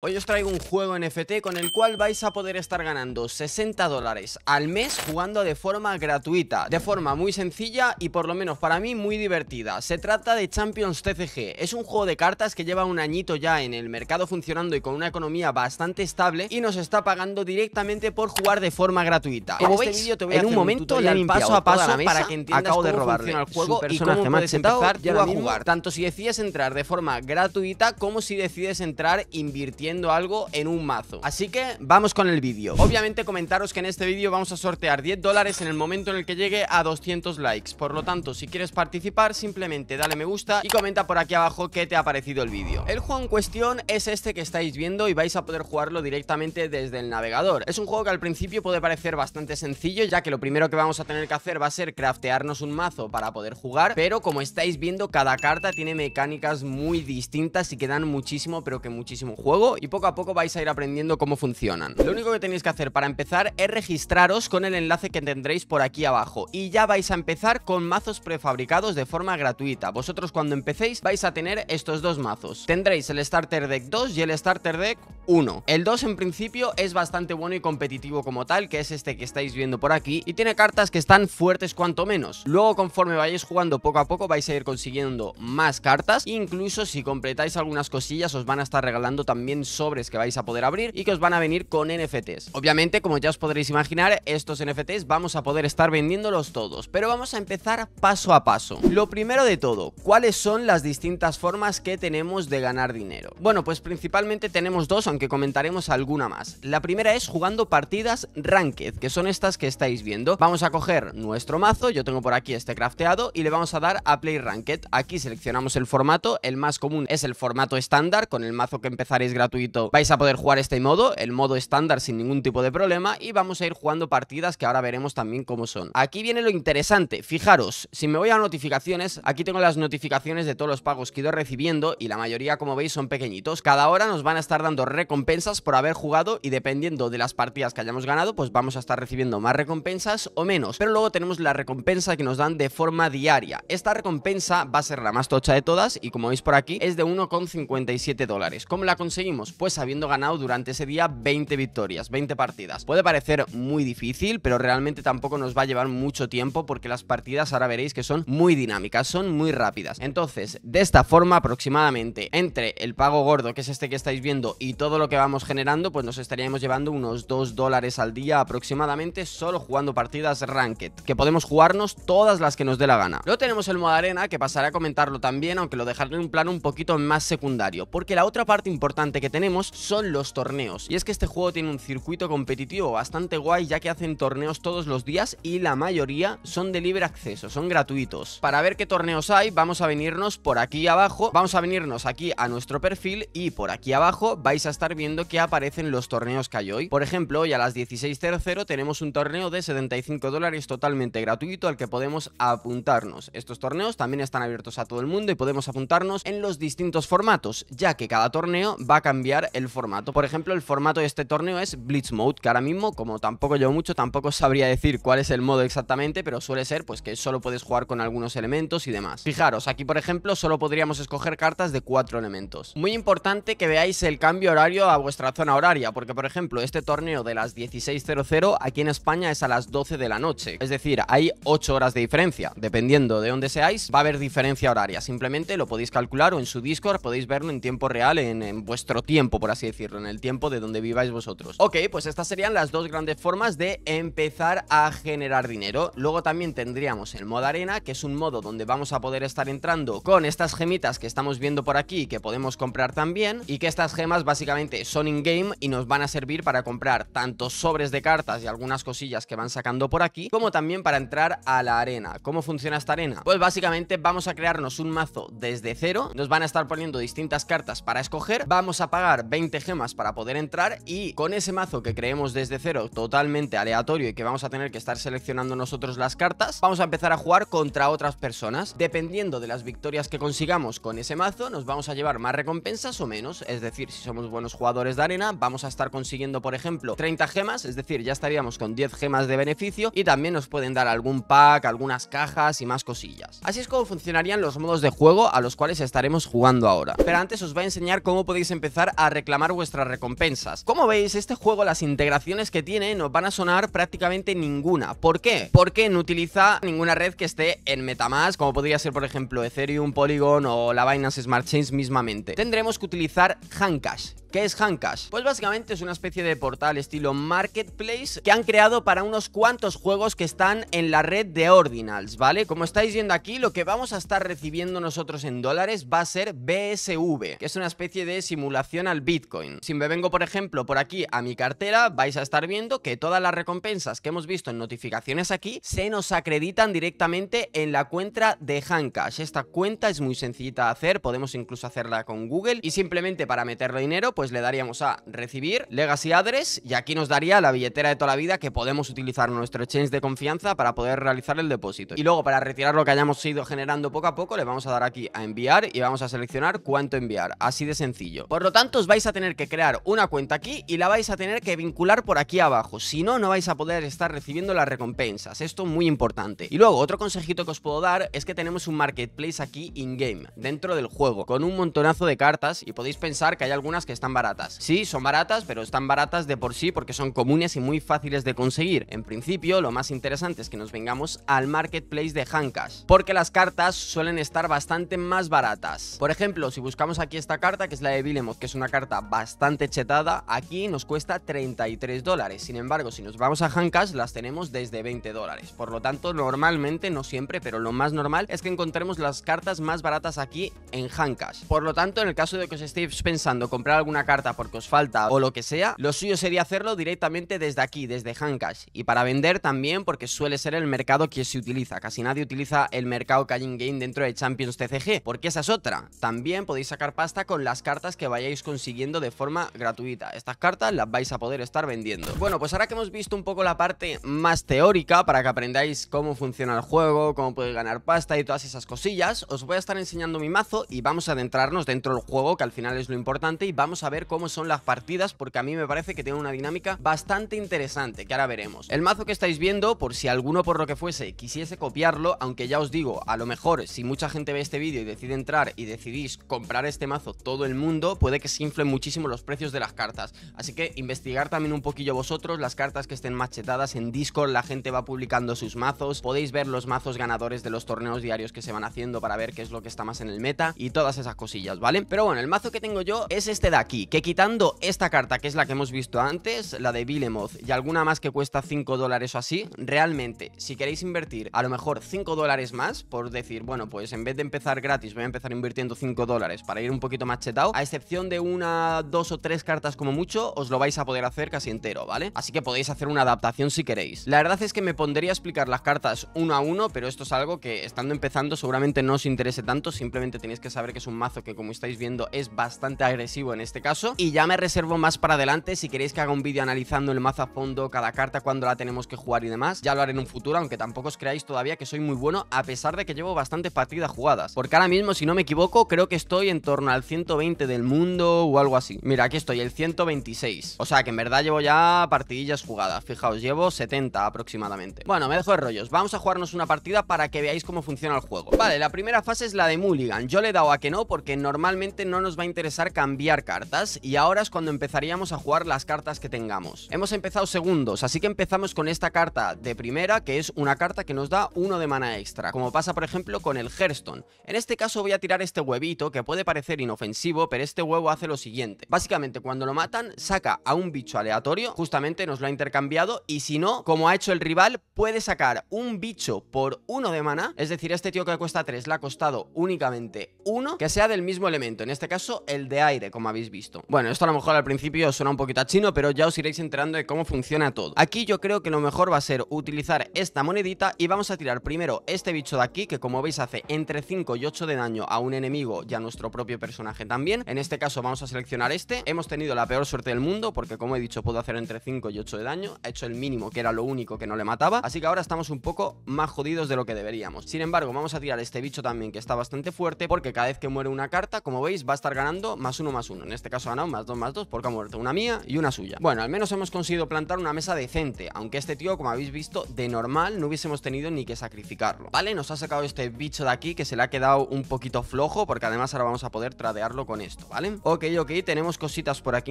Hoy os traigo un juego NFT con el cual vais a poder estar ganando 60 dólares al mes jugando de forma gratuita, de forma muy sencilla y por lo menos para mí muy divertida. Se trata de Champions TCG, es un juego de cartas que lleva un añito ya en el mercado funcionando y con una economía bastante estable y nos está pagando directamente por jugar de forma gratuita. en este vídeo te voy a en un momento paso a paso para que entiendas cómo funciona el juego y cómo puedes empezar a jugar, tanto si decides entrar de forma gratuita como si decides entrar invirtiendo algo en un mazo Así que vamos con el vídeo Obviamente comentaros que en este vídeo vamos a sortear 10 dólares en el momento en el que llegue a 200 likes Por lo tanto, si quieres participar, simplemente dale me gusta y comenta por aquí abajo qué te ha parecido el vídeo El juego en cuestión es este que estáis viendo y vais a poder jugarlo directamente desde el navegador Es un juego que al principio puede parecer bastante sencillo ya que lo primero que vamos a tener que hacer va a ser craftearnos un mazo para poder jugar Pero como estáis viendo, cada carta tiene mecánicas muy distintas y que dan muchísimo, pero que muchísimo juego y poco a poco vais a ir aprendiendo cómo funcionan. Lo único que tenéis que hacer para empezar es registraros con el enlace que tendréis por aquí abajo y ya vais a empezar con mazos prefabricados de forma gratuita. Vosotros cuando empecéis vais a tener estos dos mazos. Tendréis el Starter Deck 2 y el Starter Deck 1. El 2 en principio es bastante bueno y competitivo como tal, que es este que estáis viendo por aquí y tiene cartas que están fuertes cuanto menos. Luego conforme vayáis jugando poco a poco vais a ir consiguiendo más cartas, incluso si completáis algunas cosillas os van a estar regalando también sobres que vais a poder abrir y que os van a venir con NFTs. Obviamente, como ya os podréis imaginar, estos NFTs vamos a poder estar vendiéndolos todos, pero vamos a empezar paso a paso. Lo primero de todo, ¿cuáles son las distintas formas que tenemos de ganar dinero? Bueno, pues principalmente tenemos dos, aunque comentaremos alguna más. La primera es jugando partidas ranked, que son estas que estáis viendo. Vamos a coger nuestro mazo, yo tengo por aquí este crafteado, y le vamos a dar a Play Ranked. Aquí seleccionamos el formato, el más común es el formato estándar, con el mazo que empezaréis gratuito vais a poder jugar este modo, el modo estándar sin ningún tipo de problema y vamos a ir jugando partidas que ahora veremos también cómo son. Aquí viene lo interesante, fijaros, si me voy a notificaciones, aquí tengo las notificaciones de todos los pagos que he ido recibiendo y la mayoría como veis son pequeñitos. Cada hora nos van a estar dando recompensas por haber jugado y dependiendo de las partidas que hayamos ganado pues vamos a estar recibiendo más recompensas o menos. Pero luego tenemos la recompensa que nos dan de forma diaria. Esta recompensa va a ser la más tocha de todas y como veis por aquí es de 1,57 dólares. ¿Cómo la conseguimos? pues habiendo ganado durante ese día 20 victorias, 20 partidas. Puede parecer muy difícil, pero realmente tampoco nos va a llevar mucho tiempo porque las partidas ahora veréis que son muy dinámicas, son muy rápidas. Entonces, de esta forma aproximadamente entre el pago gordo, que es este que estáis viendo, y todo lo que vamos generando, pues nos estaríamos llevando unos 2 dólares al día aproximadamente solo jugando partidas ranked, que podemos jugarnos todas las que nos dé la gana. Luego tenemos el modo arena, que pasaré a comentarlo también, aunque lo dejaré en un plano un poquito más secundario, porque la otra parte importante que tenemos tenemos son los torneos. Y es que este juego tiene un circuito competitivo bastante guay ya que hacen torneos todos los días y la mayoría son de libre acceso, son gratuitos. Para ver qué torneos hay vamos a venirnos por aquí abajo, vamos a venirnos aquí a nuestro perfil y por aquí abajo vais a estar viendo que aparecen los torneos que hay hoy. Por ejemplo, hoy a las 16.00 tenemos un torneo de 75 dólares totalmente gratuito al que podemos apuntarnos. Estos torneos también están abiertos a todo el mundo y podemos apuntarnos en los distintos formatos, ya que cada torneo va a cambiar el formato. Por ejemplo, el formato de este torneo es Blitz Mode, que ahora mismo, como tampoco llevo mucho, tampoco sabría decir cuál es el modo exactamente, pero suele ser pues que solo puedes jugar con algunos elementos y demás. Fijaros, aquí por ejemplo solo podríamos escoger cartas de cuatro elementos. Muy importante que veáis el cambio horario a vuestra zona horaria, porque por ejemplo este torneo de las 16.00 aquí en España es a las 12 de la noche, es decir, hay 8 horas de diferencia, dependiendo de dónde seáis va a haber diferencia horaria, simplemente lo podéis calcular o en su Discord podéis verlo en tiempo real en, en vuestro tiempo por así decirlo, en el tiempo de donde viváis vosotros. Ok, pues estas serían las dos grandes formas de empezar a generar dinero. Luego también tendríamos el modo arena, que es un modo donde vamos a poder estar entrando con estas gemitas que estamos viendo por aquí, que podemos comprar también, y que estas gemas básicamente son in-game y nos van a servir para comprar tantos sobres de cartas y algunas cosillas que van sacando por aquí, como también para entrar a la arena. ¿Cómo funciona esta arena? Pues básicamente vamos a crearnos un mazo desde cero, nos van a estar poniendo distintas cartas para escoger, vamos a 20 gemas para poder entrar y con ese mazo que creemos desde cero totalmente aleatorio y que vamos a tener que estar seleccionando nosotros las cartas, vamos a empezar a jugar contra otras personas. Dependiendo de las victorias que consigamos con ese mazo, nos vamos a llevar más recompensas o menos, es decir, si somos buenos jugadores de arena, vamos a estar consiguiendo, por ejemplo, 30 gemas, es decir, ya estaríamos con 10 gemas de beneficio y también nos pueden dar algún pack, algunas cajas y más cosillas. Así es como funcionarían los modos de juego a los cuales estaremos jugando ahora. Pero antes os voy a enseñar cómo podéis empezar a reclamar vuestras recompensas. Como veis, este juego, las integraciones que tiene, No van a sonar prácticamente ninguna. ¿Por qué? Porque no utiliza ninguna red que esté en Metamask, como podría ser, por ejemplo, Ethereum, Polygon o la Binance Smart Chains mismamente. Tendremos que utilizar Hancash. ¿Qué es Hancash? Pues básicamente es una especie de portal estilo marketplace que han creado para unos cuantos juegos que están en la red de Ordinals, ¿vale? Como estáis viendo aquí, lo que vamos a estar recibiendo nosotros en dólares va a ser BSV, que es una especie de simulación al Bitcoin. Si me vengo, por ejemplo, por aquí a mi cartera, vais a estar viendo que todas las recompensas que hemos visto en notificaciones aquí se nos acreditan directamente en la cuenta de Hancash. Esta cuenta es muy sencillita de hacer, podemos incluso hacerla con Google y simplemente para meterle dinero pues le daríamos a recibir, legacy address, y aquí nos daría la billetera de toda la vida que podemos utilizar nuestro exchange de confianza para poder realizar el depósito. Y luego para retirar lo que hayamos ido generando poco a poco, le vamos a dar aquí a enviar y vamos a seleccionar cuánto enviar, así de sencillo. Por lo tanto, os vais a tener que crear una cuenta aquí y la vais a tener que vincular por aquí abajo, si no, no vais a poder estar recibiendo las recompensas, esto muy importante. Y luego, otro consejito que os puedo dar es que tenemos un marketplace aquí in-game, dentro del juego, con un montonazo de cartas y podéis pensar que hay algunas que están baratas. Sí, son baratas, pero están baratas de por sí porque son comunes y muy fáciles de conseguir. En principio, lo más interesante es que nos vengamos al marketplace de Hankas, porque las cartas suelen estar bastante más baratas. Por ejemplo, si buscamos aquí esta carta, que es la de Vilemoth, que es una carta bastante chetada, aquí nos cuesta 33 dólares. Sin embargo, si nos vamos a Hankas, las tenemos desde 20 dólares. Por lo tanto, normalmente, no siempre, pero lo más normal es que encontremos las cartas más baratas aquí en Hankas. Por lo tanto, en el caso de que os estéis pensando comprar alguna carta porque os falta o lo que sea, lo suyo sería hacerlo directamente desde aquí, desde Hancash. Y para vender también porque suele ser el mercado que se utiliza. Casi nadie utiliza el mercado Caying Game dentro de Champions TCG, porque esa es otra. También podéis sacar pasta con las cartas que vayáis consiguiendo de forma gratuita. Estas cartas las vais a poder estar vendiendo. Bueno, pues ahora que hemos visto un poco la parte más teórica para que aprendáis cómo funciona el juego, cómo podéis ganar pasta y todas esas cosillas, os voy a estar enseñando mi mazo y vamos a adentrarnos dentro del juego, que al final es lo importante, y vamos a ver cómo son las partidas porque a mí me parece que tiene una dinámica bastante interesante que ahora veremos. El mazo que estáis viendo, por si alguno por lo que fuese quisiese copiarlo, aunque ya os digo, a lo mejor si mucha gente ve este vídeo y decide entrar y decidís comprar este mazo todo el mundo, puede que se inflen muchísimo los precios de las cartas. Así que investigar también un poquillo vosotros las cartas que estén machetadas en Discord, la gente va publicando sus mazos, podéis ver los mazos ganadores de los torneos diarios que se van haciendo para ver qué es lo que está más en el meta y todas esas cosillas, ¿vale? Pero bueno, el mazo que tengo yo es este de aquí, que quitando esta carta, que es la que hemos visto antes, la de Vilemoth y alguna más que cuesta 5 dólares o así, realmente, si queréis invertir a lo mejor 5 dólares más, por decir, bueno, pues en vez de empezar gratis, voy a empezar invirtiendo 5 dólares para ir un poquito más chetado, a excepción de una, dos o tres cartas como mucho, os lo vais a poder hacer casi entero, ¿vale? Así que podéis hacer una adaptación si queréis. La verdad es que me pondría a explicar las cartas uno a uno, pero esto es algo que estando empezando seguramente no os interese tanto, simplemente tenéis que saber que es un mazo que como estáis viendo es bastante agresivo en este caso, y ya me reservo más para adelante. Si queréis que haga un vídeo analizando el mazo a fondo, cada carta, cuando la tenemos que jugar y demás, ya lo haré en un futuro, aunque tampoco os creáis todavía que soy muy bueno, a pesar de que llevo bastantes partidas jugadas. Porque ahora mismo, si no me equivoco, creo que estoy en torno al 120 del mundo o algo así. Mira, aquí estoy, el 126. O sea que en verdad llevo ya partidillas jugadas. Fijaos, llevo 70 aproximadamente. Bueno, me dejo de rollos. Vamos a jugarnos una partida para que veáis cómo funciona el juego. Vale, la primera fase es la de Mulligan. Yo le he dado a que no porque normalmente no nos va a interesar cambiar cartas y ahora es cuando empezaríamos a jugar las cartas que tengamos. Hemos empezado segundos, así que empezamos con esta carta de primera, que es una carta que nos da uno de mana extra, como pasa por ejemplo con el Hearthstone. En este caso voy a tirar este huevito, que puede parecer inofensivo, pero este huevo hace lo siguiente. Básicamente, cuando lo matan, saca a un bicho aleatorio, justamente nos lo ha intercambiado, y si no, como ha hecho el rival, puede sacar un bicho por uno de mana, es decir, este tío que cuesta 3 le ha costado únicamente uno, que sea del mismo elemento, en este caso el de aire, como habéis visto. Bueno, esto a lo mejor al principio suena un poquito a chino, pero ya os iréis enterando de cómo funciona todo. Aquí yo creo que lo mejor va a ser utilizar esta monedita y vamos a tirar primero este bicho de aquí, que como veis hace entre 5 y 8 de daño a un enemigo y a nuestro propio personaje también. En este caso vamos a seleccionar este. Hemos tenido la peor suerte del mundo, porque como he dicho, puedo hacer entre 5 y 8 de daño. Ha hecho el mínimo, que era lo único que no le mataba. Así que ahora estamos un poco más jodidos de lo que deberíamos. Sin embargo, vamos a tirar este bicho también, que está bastante fuerte, porque cada vez que muere una carta, como veis, va a estar ganando más uno más uno. En este este caso ha ganado más dos, más dos, porque ha muerto una mía y una suya. Bueno, al menos hemos conseguido plantar una mesa decente, aunque este tío, como habéis visto, de normal no hubiésemos tenido ni que sacrificarlo. Vale, nos ha sacado este bicho de aquí que se le ha quedado un poquito flojo porque además ahora vamos a poder tradearlo con esto, ¿vale? Ok, ok, tenemos cositas por aquí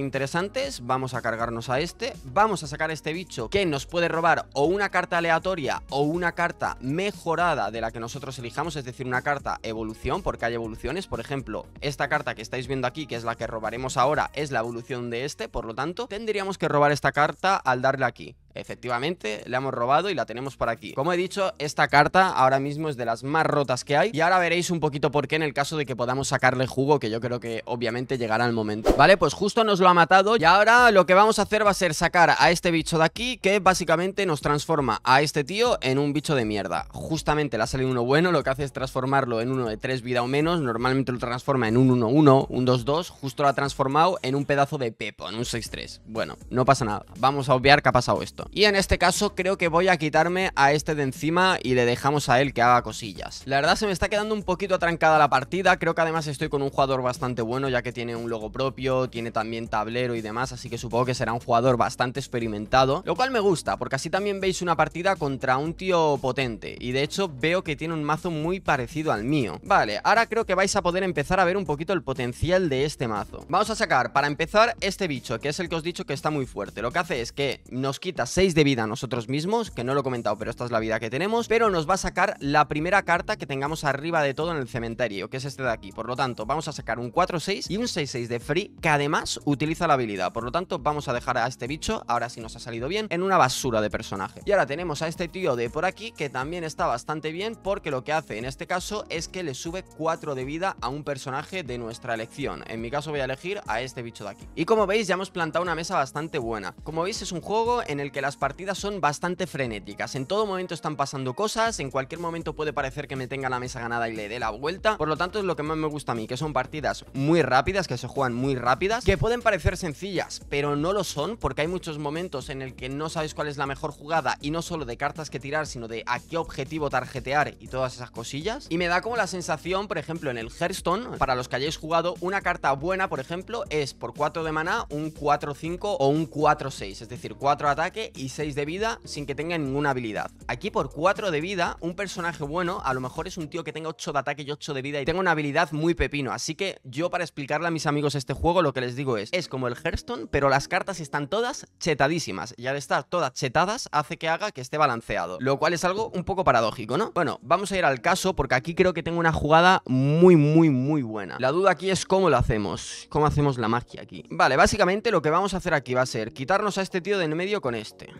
interesantes, vamos a cargarnos a este, vamos a sacar este bicho que nos puede robar o una carta aleatoria o una carta mejorada de la que nosotros elijamos, es decir, una carta evolución porque hay evoluciones, por ejemplo, esta carta que estáis viendo aquí que es la que robaremos ahora es la evolución de este, por lo tanto, tendríamos que robar esta carta al darle aquí. Efectivamente, le hemos robado y la tenemos por aquí. Como he dicho, esta carta ahora mismo es de las más rotas que hay. Y ahora veréis un poquito por qué en el caso de que podamos sacarle jugo, que yo creo que obviamente llegará el momento. Vale, pues justo nos lo ha matado. Y ahora lo que vamos a hacer va a ser sacar a este bicho de aquí, que básicamente nos transforma a este tío en un bicho de mierda. Justamente le ha salido uno bueno, lo que hace es transformarlo en uno de tres vida o menos. Normalmente lo transforma en un 1-1, un 2-2. Justo lo ha transformado en un pedazo de pepo, en un 6-3. Bueno, no pasa nada. Vamos a obviar que ha pasado esto. Y en este caso creo que voy a quitarme a este de encima y le dejamos a él que haga cosillas. La verdad se me está quedando un poquito atrancada la partida, creo que además estoy con un jugador bastante bueno ya que tiene un logo propio, tiene también tablero y demás, así que supongo que será un jugador bastante experimentado, lo cual me gusta porque así también veis una partida contra un tío potente y de hecho veo que tiene un mazo muy parecido al mío. Vale, ahora creo que vais a poder empezar a ver un poquito el potencial de este mazo. Vamos a sacar para empezar este bicho que es el que os he dicho que está muy fuerte, lo que hace es que nos quita 6 de vida nosotros mismos, que no lo he comentado, pero esta es la vida que tenemos, pero nos va a sacar la primera carta que tengamos arriba de todo en el cementerio, que es este de aquí. Por lo tanto, vamos a sacar un 4-6 y un 6-6 de free, que además utiliza la habilidad. Por lo tanto, vamos a dejar a este bicho, ahora si nos ha salido bien, en una basura de personaje. Y ahora tenemos a este tío de por aquí, que también está bastante bien, porque lo que hace en este caso es que le sube 4 de vida a un personaje de nuestra elección. En mi caso voy a elegir a este bicho de aquí. Y como veis, ya hemos plantado una mesa bastante buena. Como veis, es un juego en el que las partidas son bastante frenéticas. En todo momento están pasando cosas, en cualquier momento puede parecer que me tenga la mesa ganada y le dé la vuelta. Por lo tanto, es lo que más me gusta a mí, que son partidas muy rápidas, que se juegan muy rápidas, que pueden parecer sencillas, pero no lo son, porque hay muchos momentos en el que no sabes cuál es la mejor jugada y no solo de cartas que tirar, sino de a qué objetivo tarjetear y todas esas cosillas. Y me da como la sensación, por ejemplo, en el Hearthstone, para los que hayáis jugado, una carta buena, por ejemplo, es por 4 de maná, un 4-5 o un 4-6, es decir, 4 ataque y 6 de vida sin que tenga ninguna habilidad. Aquí por 4 de vida, un personaje bueno, a lo mejor es un tío que tenga 8 de ataque y 8 de vida y tenga una habilidad muy pepino. Así que yo para explicarle a mis amigos este juego lo que les digo es, es como el Hearthstone, pero las cartas están todas chetadísimas y al estar todas chetadas hace que haga que esté balanceado, lo cual es algo un poco paradójico, ¿no? Bueno, vamos a ir al caso porque aquí creo que tengo una jugada muy, muy, muy buena. La duda aquí es cómo lo hacemos, cómo hacemos la magia aquí. Vale, básicamente lo que vamos a hacer aquí va a ser quitarnos a este tío de en medio con esto. артисты.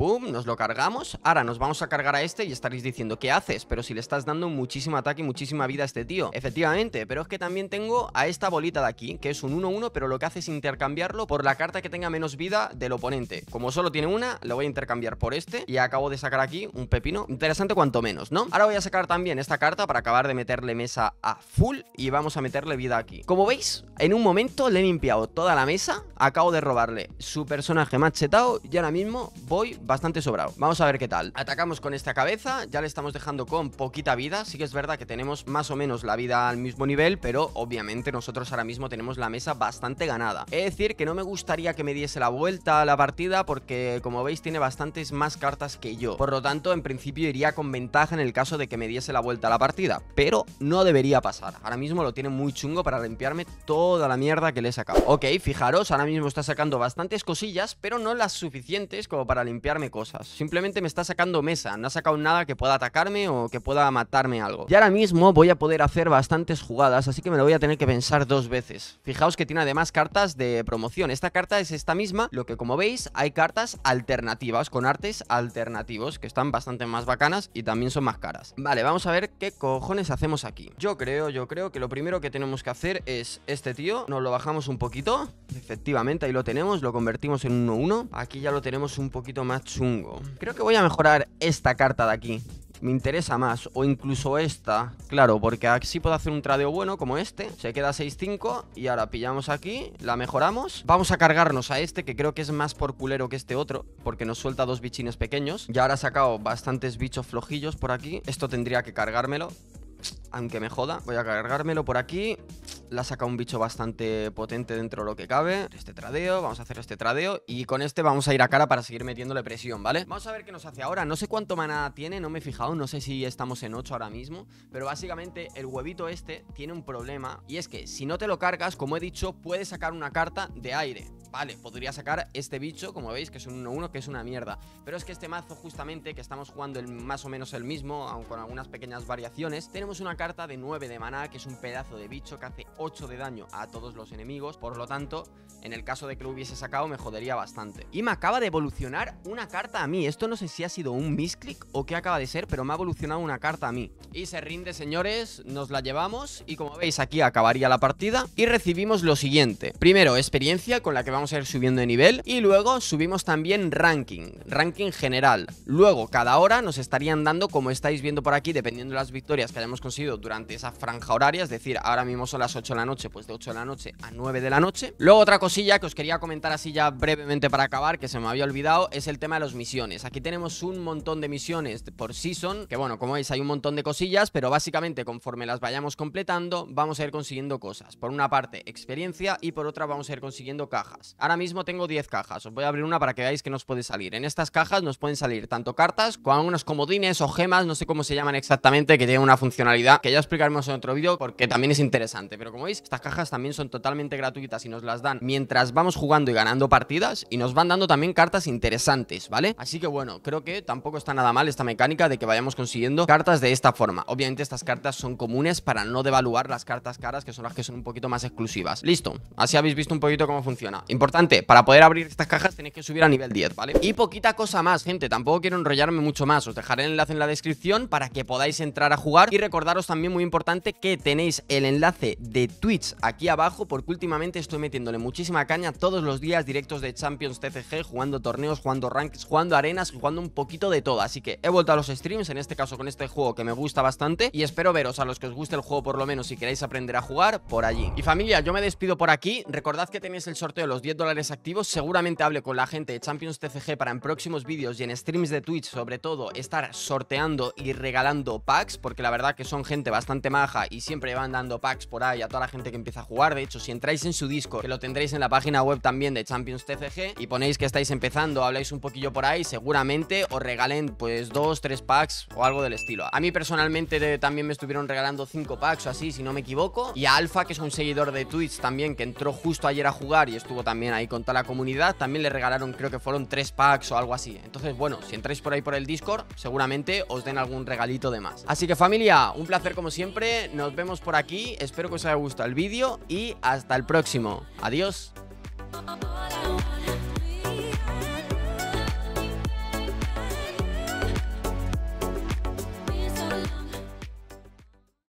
pum, nos lo cargamos. Ahora nos vamos a cargar a este y estaréis diciendo, ¿qué haces? Pero si le estás dando muchísimo ataque y muchísima vida a este tío. Efectivamente, pero es que también tengo a esta bolita de aquí, que es un 1-1, pero lo que hace es intercambiarlo por la carta que tenga menos vida del oponente. Como solo tiene una, lo voy a intercambiar por este y acabo de sacar aquí un pepino. Interesante cuanto menos, ¿no? Ahora voy a sacar también esta carta para acabar de meterle mesa a full y vamos a meterle vida aquí. Como veis, en un momento le he limpiado toda la mesa, acabo de robarle su personaje machetado y ahora mismo voy bastante sobrado. Vamos a ver qué tal. Atacamos con esta cabeza, ya le estamos dejando con poquita vida. Sí que es verdad que tenemos más o menos la vida al mismo nivel, pero obviamente nosotros ahora mismo tenemos la mesa bastante ganada. Es decir que no me gustaría que me diese la vuelta a la partida porque, como veis, tiene bastantes más cartas que yo. Por lo tanto, en principio iría con ventaja en el caso de que me diese la vuelta a la partida, pero no debería pasar. Ahora mismo lo tiene muy chungo para limpiarme toda la mierda que le he sacado. Ok, fijaros, ahora mismo está sacando bastantes cosillas, pero no las suficientes como para limpiarme cosas. Simplemente me está sacando mesa, no ha sacado nada que pueda atacarme o que pueda matarme algo. Y ahora mismo voy a poder hacer bastantes jugadas, así que me lo voy a tener que pensar dos veces. Fijaos que tiene además cartas de promoción. Esta carta es esta misma, lo que como veis hay cartas alternativas, con artes alternativos, que están bastante más bacanas y también son más caras. Vale, vamos a ver qué cojones hacemos aquí. Yo creo, yo creo que lo primero que tenemos que hacer es este tío, nos lo bajamos un poquito, efectivamente ahí lo tenemos, lo convertimos en 1-1. Aquí ya lo tenemos un poquito más chungo. Creo que voy a mejorar esta carta de aquí. Me interesa más, o incluso esta Claro, porque así puedo hacer un tradeo bueno Como este, se queda 6-5 Y ahora pillamos aquí, la mejoramos Vamos a cargarnos a este, que creo que es más por culero Que este otro, porque nos suelta dos bichines pequeños Y ahora ha sacado bastantes bichos flojillos Por aquí, esto tendría que cargármelo aunque me joda, voy a cargármelo por aquí la saca un bicho bastante potente dentro de lo que cabe. Este tradeo, vamos a hacer este tradeo y con este vamos a ir a cara para seguir metiéndole presión, ¿vale? Vamos a ver qué nos hace ahora. No sé cuánto mana tiene, no me he fijado, no sé si estamos en 8 ahora mismo, pero básicamente el huevito este tiene un problema y es que si no te lo cargas, como he dicho, puede sacar una carta de aire. Vale, podría sacar este bicho, como veis, que es un 1-1, que es una mierda. Pero es que este mazo, justamente, que estamos jugando el, más o menos el mismo, aunque con algunas pequeñas variaciones, tenemos una carta de 9 de maná, que es un pedazo de bicho que hace 8 de daño a todos los enemigos. Por lo tanto, en el caso de que lo hubiese sacado, me jodería bastante. Y me acaba de evolucionar una carta a mí. Esto no sé si ha sido un misclick o qué acaba de ser, pero me ha evolucionado una carta a mí. Y se rinde, señores, nos la llevamos. Y como veis, aquí acabaría la partida. Y recibimos lo siguiente. Primero, experiencia con la que vamos vamos a ir subiendo de nivel. Y luego subimos también ranking, ranking general. Luego, cada hora nos estarían dando, como estáis viendo por aquí, dependiendo de las victorias que hayamos conseguido durante esa franja horaria, es decir, ahora mismo son las 8 de la noche, pues de 8 de la noche a 9 de la noche. Luego otra cosilla que os quería comentar así ya brevemente para acabar, que se me había olvidado, es el tema de las misiones. Aquí tenemos un montón de misiones por season, que bueno, como veis hay un montón de cosillas, pero básicamente conforme las vayamos completando, vamos a ir consiguiendo cosas. Por una parte, experiencia y por otra vamos a ir consiguiendo cajas. Ahora mismo tengo 10 cajas. Os voy a abrir una para que veáis que nos puede salir. En estas cajas nos pueden salir tanto cartas como unos comodines o gemas, no sé cómo se llaman exactamente, que tienen una funcionalidad que ya explicaremos en otro vídeo porque también es interesante. Pero como veis, estas cajas también son totalmente gratuitas y nos las dan mientras vamos jugando y ganando partidas y nos van dando también cartas interesantes, ¿vale? Así que bueno, creo que tampoco está nada mal esta mecánica de que vayamos consiguiendo cartas de esta forma. Obviamente estas cartas son comunes para no devaluar las cartas caras que son las que son un poquito más exclusivas. Listo, así habéis visto un poquito cómo funciona importante, para poder abrir estas cajas tenéis que subir a nivel 10, ¿vale? Y poquita cosa más, gente, tampoco quiero enrollarme mucho más, os dejaré el enlace en la descripción para que podáis entrar a jugar y recordaros también muy importante que tenéis el enlace de Twitch aquí abajo porque últimamente estoy metiéndole muchísima caña todos los días directos de Champions TCG, jugando torneos, jugando ranks, jugando arenas jugando un poquito de todo, así que he vuelto a los streams, en este caso con este juego que me gusta bastante y espero veros a los que os guste el juego por lo menos si queréis aprender a jugar por allí. Y familia, yo me despido por aquí, recordad que tenéis el sorteo los días dólares activos. Seguramente hable con la gente de Champions TCG para en próximos vídeos y en streams de Twitch, sobre todo, estar sorteando y regalando packs, porque la verdad que son gente bastante maja y siempre van dando packs por ahí a toda la gente que empieza a jugar. De hecho, si entráis en su disco, que lo tendréis en la página web también de Champions TCG, y ponéis que estáis empezando, habláis un poquillo por ahí, seguramente os regalen pues dos, tres packs o algo del estilo. A mí personalmente también me estuvieron regalando cinco packs o así, si no me equivoco. Y a Alfa, que es un seguidor de Twitch también, que entró justo ayer a jugar y estuvo también ahí con toda la comunidad. También le regalaron, creo que fueron tres packs o algo así. Entonces, bueno, si entráis por ahí por el Discord, seguramente os den algún regalito de más. Así que familia, un placer como siempre. Nos vemos por aquí. Espero que os haya gustado el vídeo y hasta el próximo. Adiós.